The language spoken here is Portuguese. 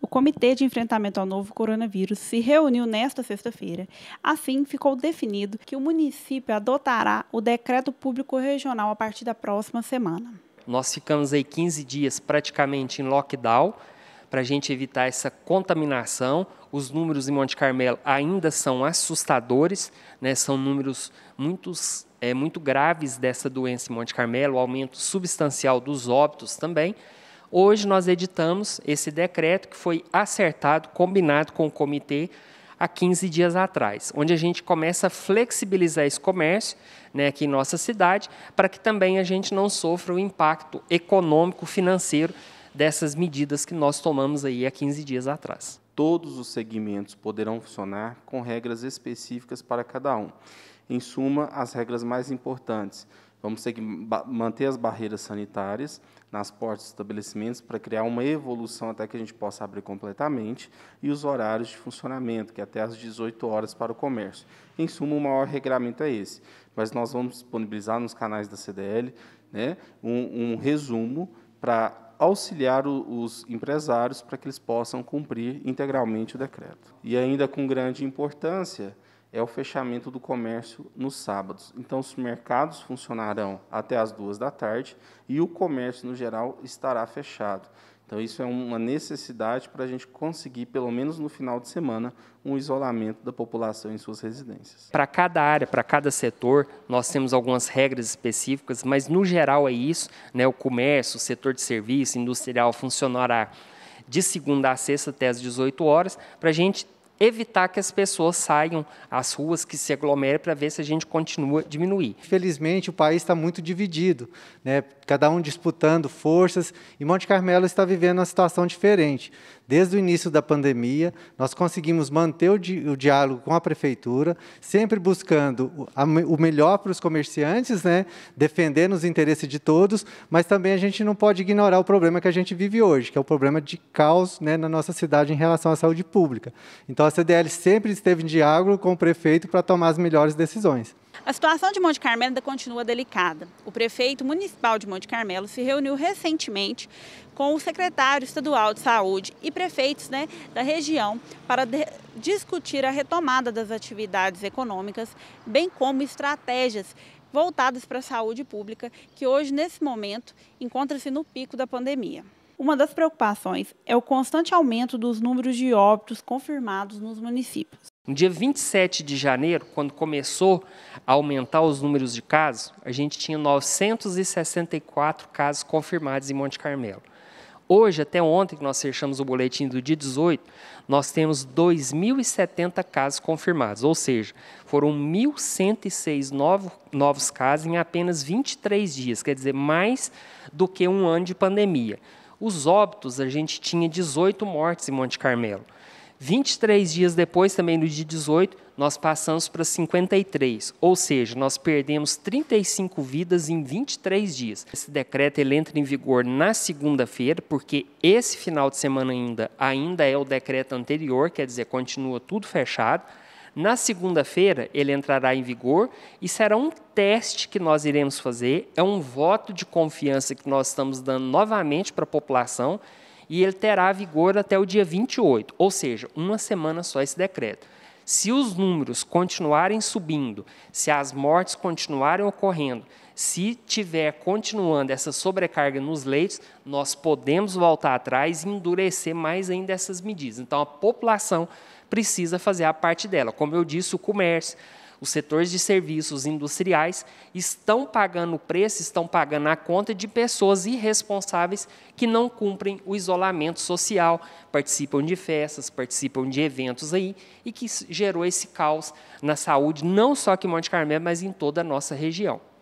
O Comitê de Enfrentamento ao Novo Coronavírus se reuniu nesta sexta-feira. Assim, ficou definido que o município adotará o decreto público regional a partir da próxima semana. Nós ficamos aí 15 dias praticamente em lockdown para a gente evitar essa contaminação. Os números em Monte Carmelo ainda são assustadores, né? são números muito, é, muito graves dessa doença em Monte Carmelo, O aumento substancial dos óbitos também. Hoje nós editamos esse decreto que foi acertado, combinado com o comitê há 15 dias atrás, onde a gente começa a flexibilizar esse comércio né, aqui em nossa cidade, para que também a gente não sofra o impacto econômico, financeiro dessas medidas que nós tomamos aí há 15 dias atrás. Todos os segmentos poderão funcionar com regras específicas para cada um. Em suma, as regras mais importantes Vamos ter que manter as barreiras sanitárias nas portas dos estabelecimentos para criar uma evolução até que a gente possa abrir completamente e os horários de funcionamento, que é até às 18 horas para o comércio. Em suma, o maior regramento é esse. Mas nós vamos disponibilizar nos canais da CDL né, um, um resumo para auxiliar os empresários para que eles possam cumprir integralmente o decreto. E ainda com grande importância, é o fechamento do comércio nos sábados. Então, os mercados funcionarão até as duas da tarde e o comércio, no geral, estará fechado. Então, isso é uma necessidade para a gente conseguir, pelo menos no final de semana, um isolamento da população em suas residências. Para cada área, para cada setor, nós temos algumas regras específicas, mas no geral é isso: né? o comércio, o setor de serviço, industrial funcionará de segunda a sexta até as 18 horas, para a gente evitar que as pessoas saiam às ruas, que se aglomerem para ver se a gente continua a diminuir. Infelizmente, o país está muito dividido, né? cada um disputando forças, e Monte Carmelo está vivendo uma situação diferente. Desde o início da pandemia, nós conseguimos manter o, di o diálogo com a prefeitura, sempre buscando o, o melhor para os comerciantes, né? defendendo os interesses de todos, mas também a gente não pode ignorar o problema que a gente vive hoje, que é o problema de caos né, na nossa cidade em relação à saúde pública. Então, então, a CDL sempre esteve em diálogo com o prefeito para tomar as melhores decisões. A situação de Monte Carmelo ainda continua delicada. O prefeito municipal de Monte Carmelo se reuniu recentemente com o secretário estadual de saúde e prefeitos né, da região para discutir a retomada das atividades econômicas, bem como estratégias voltadas para a saúde pública, que hoje, nesse momento, encontra-se no pico da pandemia. Uma das preocupações é o constante aumento dos números de óbitos confirmados nos municípios. No dia 27 de janeiro, quando começou a aumentar os números de casos, a gente tinha 964 casos confirmados em Monte Carmelo. Hoje, até ontem, que nós fechamos o boletim do dia 18, nós temos 2.070 casos confirmados, ou seja, foram 1.106 novos, novos casos em apenas 23 dias, quer dizer, mais do que um ano de pandemia. Os óbitos, a gente tinha 18 mortes em Monte Carmelo. 23 dias depois, também no dia 18, nós passamos para 53, ou seja, nós perdemos 35 vidas em 23 dias. Esse decreto ele entra em vigor na segunda-feira, porque esse final de semana ainda, ainda é o decreto anterior, quer dizer, continua tudo fechado. Na segunda-feira, ele entrará em vigor e será um teste que nós iremos fazer, é um voto de confiança que nós estamos dando novamente para a população e ele terá vigor até o dia 28, ou seja, uma semana só esse decreto. Se os números continuarem subindo, se as mortes continuarem ocorrendo, se tiver continuando essa sobrecarga nos leitos, nós podemos voltar atrás e endurecer mais ainda essas medidas. Então, a população precisa fazer a parte dela. Como eu disse, o comércio, os setores de serviços industriais estão pagando o preço, estão pagando a conta de pessoas irresponsáveis que não cumprem o isolamento social, participam de festas, participam de eventos aí, e que gerou esse caos na saúde, não só aqui em Monte Carmelo, mas em toda a nossa região.